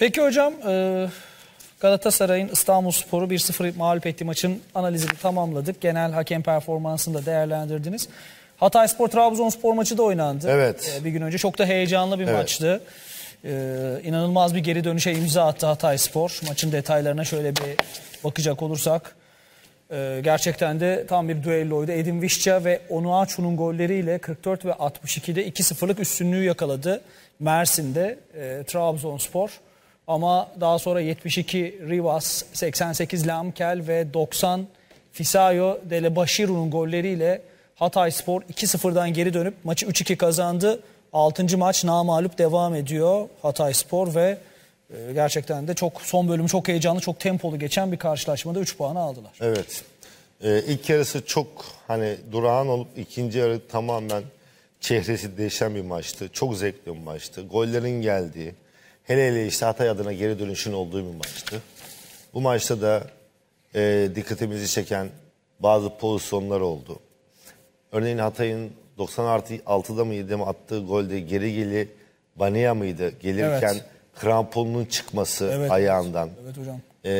Peki hocam e, Galatasaray'ın İstanbul Sporu 1-0 mağlup ettiği maçın analizini tamamladık. Genel hakem performansını da değerlendirdiniz. Hatay Spor Trabzonspor maçı da oynandı. Evet. E, bir gün önce çok da heyecanlı bir evet. maçtı. E, inanılmaz bir geri dönüşe imza attı Hatay Spor. Maçın detaylarına şöyle bir bakacak olursak. gerçekten de tam bir düelloydu. Edin Vişça ve Onuaçu'nun golleriyle 44 ve 62'de 2-0'lık üstünlüğü yakaladı. Mersin'de e, Trabzonspor. Ama daha sonra 72 Rivas, 88 Lamkel ve 90 Fisayo Delebashiru'nun golleriyle Hatay Spor 2-0'dan geri dönüp maçı 3-2 kazandı. 6. maç namalup devam ediyor Hatay Spor ve e, gerçekten de çok son bölümü çok heyecanlı, çok tempolu geçen bir karşılaşmada 3 puanı aldılar. Evet. Ee, ilk yarısı çok hani durağan olup ikinci yarı tamamen çehresi değişen bir maçtı. Çok zevkli bir maçtı. Gollerin geldiği, Hele hele işte Hatay adına geri dönüşün olduğu bir maçtı. Bu maçta da e, dikkatimizi çeken bazı pozisyonlar oldu. Örneğin Hatay'ın 90 artı 6'da mı 7'de mi attığı golde geri geli Bania mıydı? Gelirken evet. kramponunun çıkması evet. ayağından. Evet hocam e,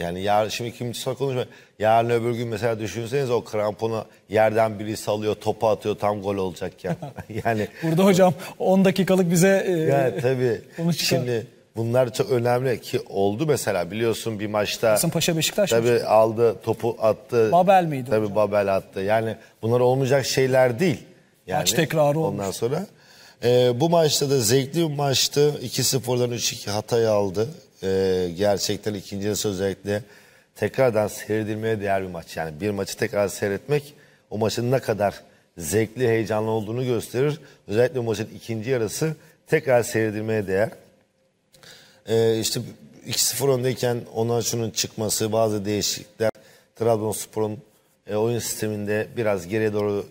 yani yar, şimdi kimse sonra konuşma. Yarın öbür gün mesela düşünseniz o kramponu yerden biri salıyor, topu atıyor tam gol olacak ya. yani Burada hocam 10 dakikalık bize e, yani, tabii. şimdi bunlar çok önemli ki oldu mesela biliyorsun bir maçta. Kasımpaşa Beşiktaş Tabii maçı. aldı, topu attı. Babel miydi? Tabii hocam? Babel attı. Yani bunlar olmayacak şeyler değil. Yani Maç tekrarı olmuş. Ondan sonra e, bu maçta da zevkli bir maçtı. 2-0'dan 3-2 Hatay aldı e, gerçekten ikinci yarısı özellikle tekrardan seyredilmeye değer bir maç. Yani bir maçı tekrar seyretmek o maçın ne kadar zevkli, heyecanlı olduğunu gösterir. Özellikle bu maçın ikinci yarısı tekrar seyredilmeye değer. Ee, işte 2-0 öndeyken ondan şunun çıkması, bazı değişiklikler Trabzonspor'un e, oyun sisteminde biraz geriye doğru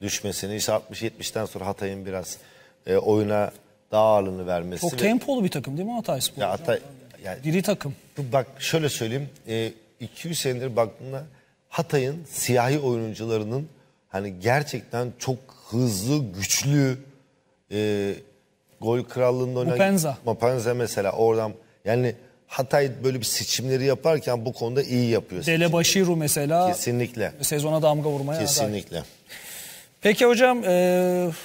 düşmesini, işte 60-70'ten sonra Hatay'ın biraz e, oyuna daha ağırlığını vermesi. Çok ve... tempolu bir takım değil mi Hatay Spor? Ya Hatay, yani, Diri takım. Bak şöyle söyleyeyim. E, 200 senedir baktığımda Hatay'ın siyahi oyuncularının hani gerçekten çok hızlı, güçlü e, gol krallığında oynayan Mupenza. Mupenza mesela oradan yani Hatay böyle bir seçimleri yaparken bu konuda iyi yapıyor. Dele Başiru mesela. Kesinlikle. Sezona damga vurmaya Kesinlikle. Aday. Peki hocam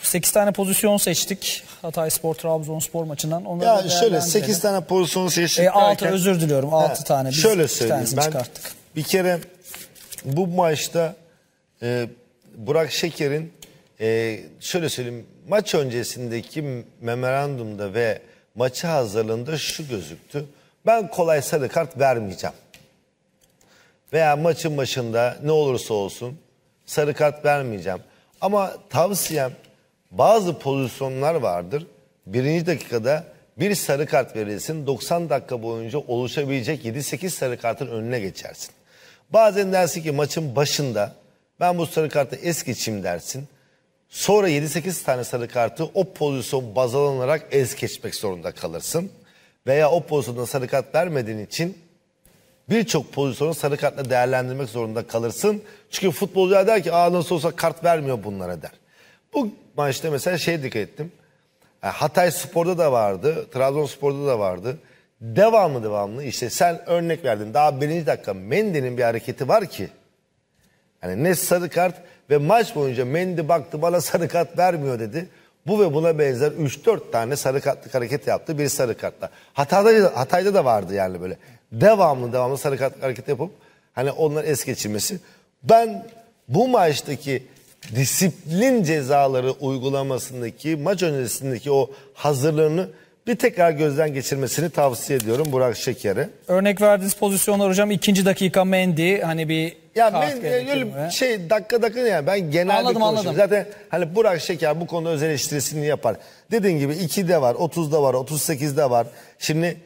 8 e, tane pozisyon seçtik. Hatay Spor Trabzonspor maçından. Onları ya şöyle 8 tane pozisyonu seçtik. E, 6 derken, özür diliyorum 6 he, tane. Biz şöyle söyleyeyim ben çıkarttık. bir kere bu maçta e, Burak Şeker'in e, şöyle söyleyeyim maç öncesindeki memorandumda ve maçı hazırlığında şu gözüktü. Ben kolay sarı kart vermeyeceğim. Veya maçın başında ne olursa olsun sarı kart vermeyeceğim. Ama tavsiyem bazı pozisyonlar vardır. Birinci dakikada bir sarı kart verilsin 90 dakika boyunca oluşabilecek 7-8 sarı kartın önüne geçersin. Bazen dersin ki maçın başında ben bu sarı kartı es geçeyim dersin. Sonra 7-8 tane sarı kartı o pozisyon baz alınarak ez geçmek zorunda kalırsın. Veya o pozisyonda sarı kart vermediğin için birçok pozisyonu sarı kartla değerlendirmek zorunda kalırsın. Çünkü futbolcular der ki aa nasıl olsa kart vermiyor bunlara der. Bu maçta mesela şey dikkat ettim. E, Hatay Spor'da da vardı, Trabzonspor'da da vardı. Devamlı devamlı işte sen örnek verdin. Daha birinci dakika Mendy'nin bir hareketi var ki. Yani ne sarı kart ve maç boyunca Mendy baktı bana sarı kart vermiyor dedi. Bu ve buna benzer 3-4 tane sarı kartlık hareket yaptı bir sarı kartla. Hatay'da, Hatay'da da vardı yani böyle. Devamlı devamlı sarı kartlık hareket yapıp hani onları es geçirmesi. Ben bu maçtaki disiplin cezaları uygulamasındaki maç öncesindeki o hazırlığını bir tekrar gözden geçirmesini tavsiye ediyorum Burak Şeker'e. Örnek verdiğiniz pozisyonlar hocam ikinci dakika Mendi hani bir ya ben öyle şey dakika dakika yani ben genel anladım, bir anladım. Zaten hani Burak Şeker bu konuda özel eleştirisini yapar. Dediğin gibi 2'de var, 30'da var, 38'de var. Şimdi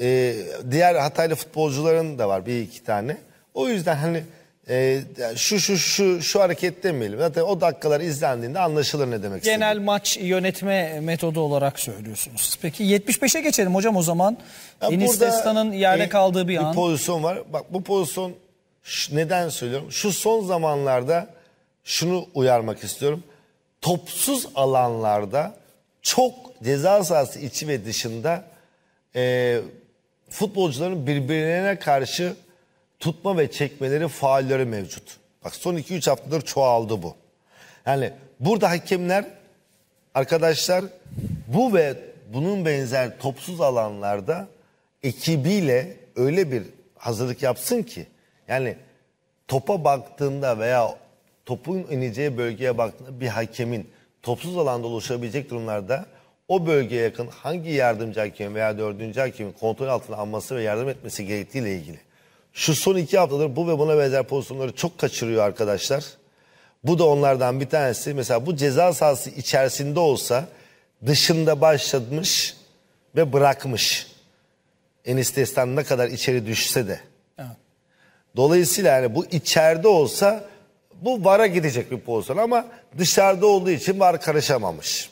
e, diğer Hataylı futbolcuların da var bir iki tane. O yüzden hani e, şu şu şu şu hareket demeyelim. Zaten o dakikalar izlendiğinde anlaşılır ne demek istediğim. Genel maç yönetme metodu olarak söylüyorsunuz. Peki 75'e geçelim hocam o zaman. Ya Enis Desta'nın yerde e, kaldığı bir, bir an. pozisyon var. Bak bu pozisyon neden söylüyorum? Şu son zamanlarda şunu uyarmak istiyorum. Topsuz alanlarda çok ceza sahası içi ve dışında e, futbolcuların birbirlerine karşı tutma ve çekmelerin faalleri mevcut. Bak son 2-3 haftadır çoğaldı bu. Yani burada hakemler arkadaşlar bu ve bunun benzer topsuz alanlarda ekibiyle öyle bir hazırlık yapsın ki yani topa baktığında veya topun ineceği bölgeye baktığında bir hakemin topsuz alanda oluşabilecek durumlarda o bölgeye yakın hangi yardımcı hakem veya dördüncü hakemin kontrol altına alması ve yardım etmesi gerektiğiyle ilgili. Şu son iki haftadır bu ve buna benzer pozisyonları çok kaçırıyor arkadaşlar. Bu da onlardan bir tanesi. Mesela bu ceza sahası içerisinde olsa dışında başlamış ve bırakmış. Enis Destan ne kadar içeri düşse de. Dolayısıyla yani bu içeride olsa bu VAR'a gidecek bir pozisyon ama dışarıda olduğu için VAR karışamamış.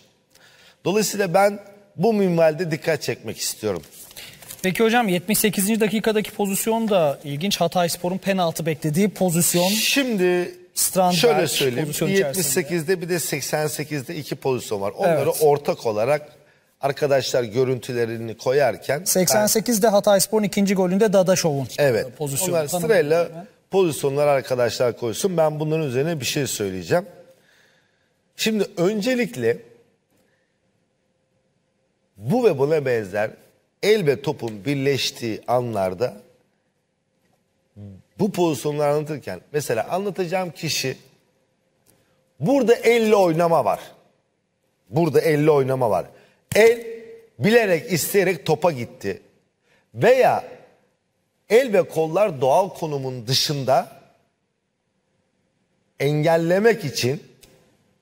Dolayısıyla ben bu minvalde dikkat çekmek istiyorum. Peki hocam 78. dakikadaki pozisyon da ilginç. Hatay Spor'un penaltı beklediği pozisyon. Şimdi Strandberg şöyle söyleyeyim. 78'de bir de 88'de iki pozisyon var. Onları evet. ortak olarak arkadaşlar görüntülerini koyarken 88'de ben... Hatay Spor'un ikinci golünde Dadaşov'un evet. pozisyonu. Onlar sırayla pozisyonlar arkadaşlar koysun. Ben bunların üzerine bir şey söyleyeceğim. Şimdi öncelikle bu ve buna benzer el ve topun birleştiği anlarda bu pozisyonları anlatırken mesela anlatacağım kişi burada elle oynama var. Burada elle oynama var. El bilerek isteyerek topa gitti. Veya el ve kollar doğal konumun dışında engellemek için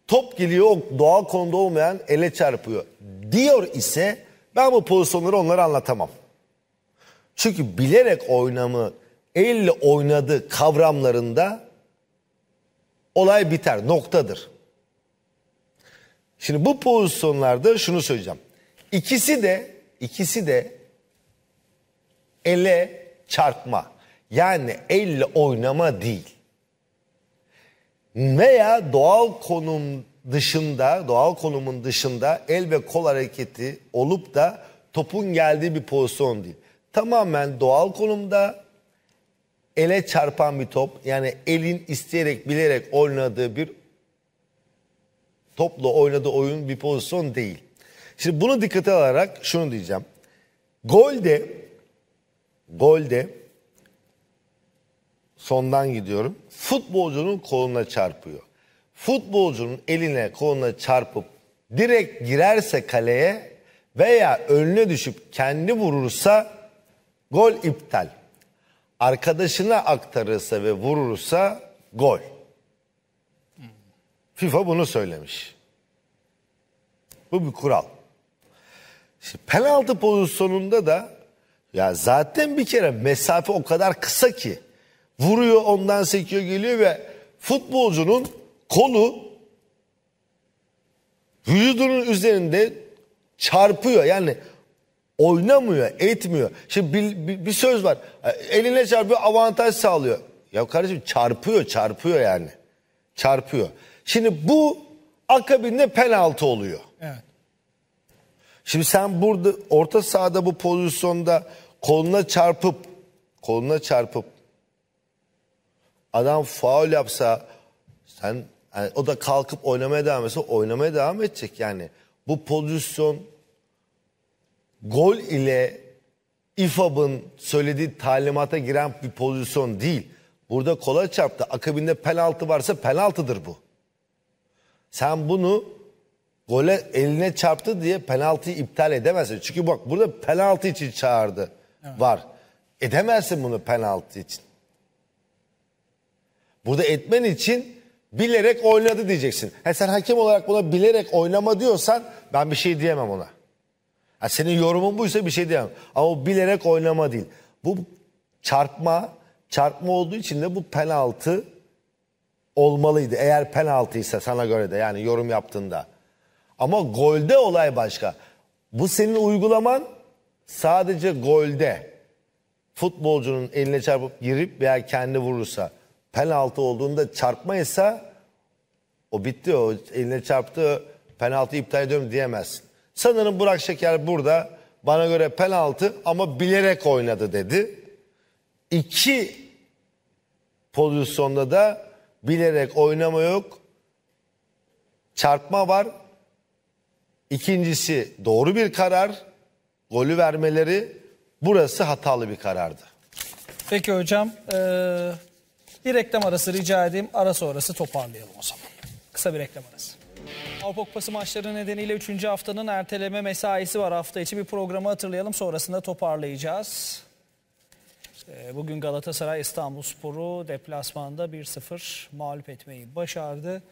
top geliyor doğal konuda olmayan ele çarpıyor diyor ise ben bu pozisyonları onlara anlatamam. Çünkü bilerek oynamı, elle oynadığı kavramlarında olay biter, noktadır. Şimdi bu pozisyonlarda şunu söyleyeceğim. İkisi de, ikisi de ele çarpma. Yani elle oynama değil. Veya doğal konum dışında, doğal konumun dışında el ve kol hareketi olup da topun geldiği bir pozisyon değil. Tamamen doğal konumda ele çarpan bir top. Yani elin isteyerek bilerek oynadığı bir topla oynadığı oyun bir pozisyon değil. Şimdi bunu dikkate alarak şunu diyeceğim. Golde golde sondan gidiyorum. Futbolcunun koluna çarpıyor futbolcunun eline koluna çarpıp direkt girerse kaleye veya önüne düşüp kendi vurursa gol iptal. Arkadaşına aktarırsa ve vurursa gol. FIFA bunu söylemiş. Bu bir kural. Şimdi penaltı pozisyonunda da ya zaten bir kere mesafe o kadar kısa ki vuruyor ondan sekiyor geliyor ve futbolcunun kolu vücudunun üzerinde çarpıyor. Yani oynamıyor, etmiyor. Şimdi bir, bir, bir söz var. Eline çarpıyor, avantaj sağlıyor. Ya kardeşim çarpıyor, çarpıyor yani. Çarpıyor. Şimdi bu akabinde penaltı oluyor. Evet. Şimdi sen burada orta sahada bu pozisyonda koluna çarpıp koluna çarpıp adam faul yapsa sen yani o da kalkıp oynamaya devam etse oynamaya devam edecek yani. Bu pozisyon gol ile İFAB'ın söylediği talimata giren bir pozisyon değil. Burada kola çarptı. Akabinde penaltı varsa penaltıdır bu. Sen bunu gole eline çarptı diye penaltıyı iptal edemezsin. Çünkü bak burada penaltı için çağırdı. Evet. Var. Edemezsin bunu penaltı için. Burada etmen için bilerek oynadı diyeceksin. Ha sen hakem olarak buna bilerek oynama diyorsan ben bir şey diyemem ona. Ha senin yorumun buysa bir şey diyemem. Ama o bilerek oynama değil. Bu çarpma, çarpma olduğu için de bu penaltı olmalıydı. Eğer penaltıysa sana göre de yani yorum yaptığında. Ama golde olay başka. Bu senin uygulaman sadece golde futbolcunun eline çarpıp girip veya kendi vurursa penaltı olduğunda çarpmaysa o bitti o eline çarptı penaltı iptal ediyorum diyemezsin. Sanırım Burak Şeker burada bana göre penaltı ama bilerek oynadı dedi. İki pozisyonda da bilerek oynama yok. Çarpma var. İkincisi doğru bir karar. Golü vermeleri burası hatalı bir karardı. Peki hocam. Ee... Bir reklam arası rica edeyim. Ara sonrası toparlayalım o zaman. Kısa bir reklam arası. Avrupa Kupası maçları nedeniyle 3. haftanın erteleme mesaisi var. Hafta içi bir programı hatırlayalım. Sonrasında toparlayacağız. Ee, bugün Galatasaray İstanbul Sporu deplasmanda 1-0 mağlup etmeyi başardı.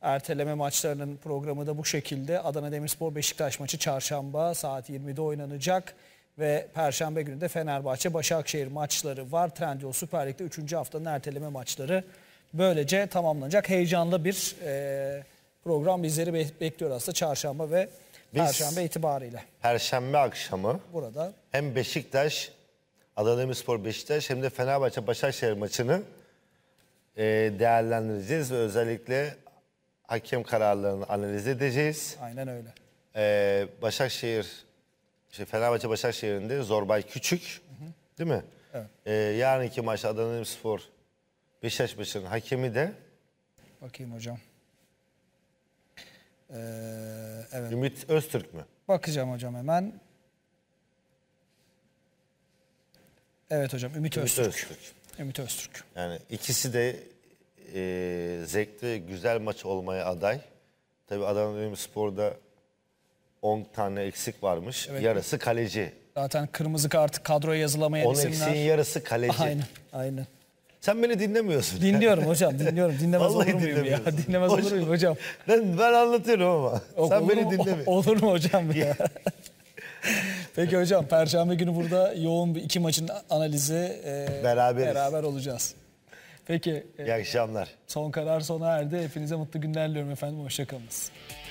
Erteleme maçlarının programı da bu şekilde. Adana Demirspor Beşiktaş maçı çarşamba saat 20'de oynanacak ve Perşembe günü de Fenerbahçe Başakşehir maçları var. Trendyol Süper Lig'de 3. haftanın erteleme maçları böylece tamamlanacak. Heyecanlı bir e, program bizleri be bekliyor aslında çarşamba ve Biz perşembe itibariyle. Perşembe akşamı burada hem Beşiktaş, Adana Demirspor Beşiktaş hem de Fenerbahçe Başakşehir maçını e, değerlendireceğiz ve özellikle hakem kararlarını analiz edeceğiz. Aynen öyle. E, Başakşehir işte Fenerbahçe Başakşehir'inde Zorbay Küçük değil mi? Evet. Ee, yarınki maç Adana Spor Beşiktaş maçının hakemi de Bakayım hocam. Ee, evet. Ümit Öztürk mü? Bakacağım hocam hemen. Evet hocam Ümit, Ümit Öztürk. Öztürk. Ümit Öztürk. Yani ikisi de e, zevkli, güzel maç olmaya aday. Tabii Adana Demirspor'da Spor'da 10 tane eksik varmış. Evet. Yarısı kaleci. Zaten kırmızı kart kadroya yazılamayan 10 isimler. 10 eksiğin yarısı kaleci. Aynen, aynen. Sen beni dinlemiyorsun. Dinliyorum hocam, dinliyorum. Dinlemez Vallahi olur muyum ya? Dinlemez hocam, olur muyum hocam? Ben, ben anlatıyorum ama. Yok, Sen beni dinlemiyorsun. Olur mu hocam ya? Peki hocam, Perşembe günü burada yoğun bir iki maçın analizi e, Beraberiz. beraber olacağız. Peki. E, İyi akşamlar. Son karar sona erdi. Hepinize mutlu günler diliyorum efendim. Hoşçakalınız.